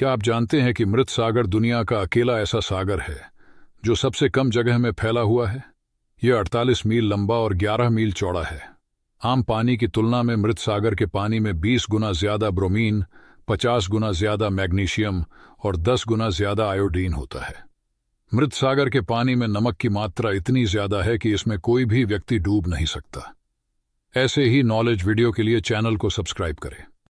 क्या आप जानते हैं कि मृत सागर दुनिया का अकेला ऐसा सागर है जो सबसे कम जगह में फैला हुआ है यह 48 मील लंबा और 11 मील चौड़ा है आम पानी की तुलना में मृत सागर के पानी में 20 गुना ज्यादा ब्रोमीन 50 गुना ज्यादा मैग्नीशियम और 10 गुना ज्यादा आयोडीन होता है मृत सागर के पानी में नमक की मात्रा इतनी ज्यादा है कि इसमें कोई भी व्यक्ति डूब नहीं सकता ऐसे ही नॉलेज वीडियो के लिए चैनल को सब्सक्राइब करें